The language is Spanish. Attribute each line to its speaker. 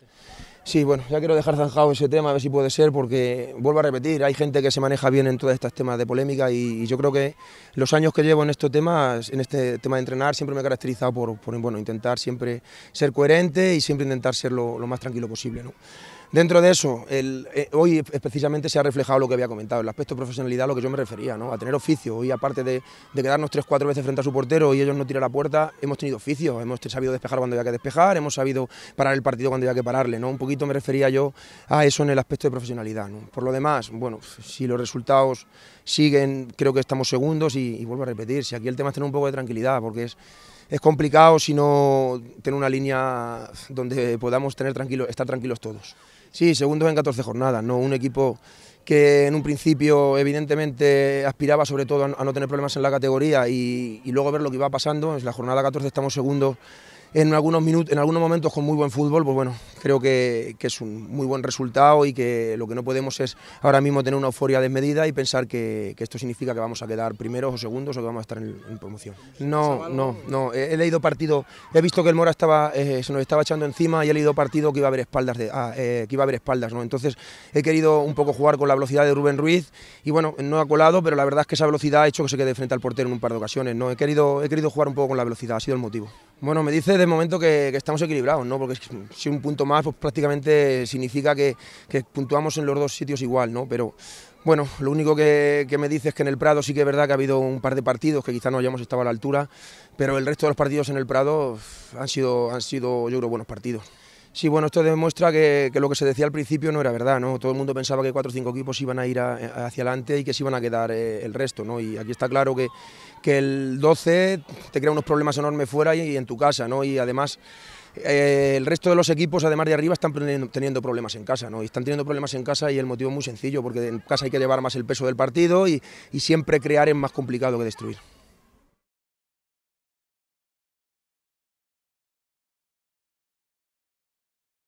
Speaker 1: あ Sí, bueno, ya quiero dejar zanjado ese tema, a ver si puede ser, porque vuelvo a repetir, hay gente que se maneja bien en todos estos temas de polémica y, yo creo que los años que llevo en estos temas, en este tema de entrenar, siempre me he caracterizado por, bueno, intentar siempre ser coherente y siempre intentar ser lo, más tranquilo posible. ¿no? Dentro de eso, el, eh, hoy precisamente se ha reflejado lo que había comentado, el aspecto profesionalidad a lo que yo me refería, ¿no? a tener oficio. Hoy, aparte de, quedarnos tres, cuatro veces frente a su portero y ellos no tirar la puerta, hemos tenido oficio, hemos sabido despejar cuando había que despejar, hemos sabido parar el partido cuando había que pararle, ¿no? un poquito me refería yo a eso en el aspecto de profesionalidad. Por lo demás, bueno, si los resultados siguen, creo que estamos segundos y, vuelvo a repetir, si aquí el tema es tener un poco de tranquilidad, porque es, es complicado si no tener una línea donde podamos tener tranquilo, estar tranquilos todos. Sí, segundos en 14 jornadas, ¿no? un equipo que en un principio evidentemente aspiraba sobre todo a no tener problemas en la categoría y, y luego ver lo que iba pasando, en la jornada 14 estamos segundos en algunos, minutos, en algunos momentos con muy buen fútbol, pues bueno, creo que, es un muy buen resultado y que lo que no podemos es ahora mismo tener una euforia desmedida y pensar que, esto significa que vamos a quedar primeros o segundos o que vamos a estar en, promoción. No, no, no, he, leído partido, he visto que el Mora estaba, eh, se nos estaba echando encima y he leído partido que iba a haber espaldas, ah, eh, que iba a haber espaldas, ¿no? Entonces he querido un poco jugar con la velocidad de Rubén Ruiz y bueno, no ha colado, pero la verdad es que esa velocidad ha hecho que se quede frente al portero en un par de ocasiones, ¿no? He querido, he querido jugar un poco con la velocidad, ha sido el motivo. Bueno, me dice de momento que, estamos equilibrados, ¿no? Porque si un punto más, pues prácticamente significa que, puntuamos en los dos sitios igual, ¿no? Pero bueno, lo único que, me dice es que en el Prado sí que es verdad que ha habido un par de partidos que quizá no hayamos estado a la altura, pero el resto de los partidos en el Prado han sido, han sido yo creo, buenos partidos. Sí, bueno, esto demuestra que, lo que se decía al principio no era verdad, ¿no? Todo el mundo pensaba que cuatro o cinco equipos iban a ir eh, hacia adelante y que se iban a quedar eh, el resto, ¿no? Y aquí está claro que, el 12 te crea unos problemas enormes fuera y, en tu casa, ¿no? Y además... Eh, el resto de los equipos, además de arriba, están teniendo problemas en casa, ¿no? Y están teniendo problemas en casa y el motivo es muy sencillo, porque en casa hay que llevar más el peso del partido y, y siempre crear es más complicado que destruir.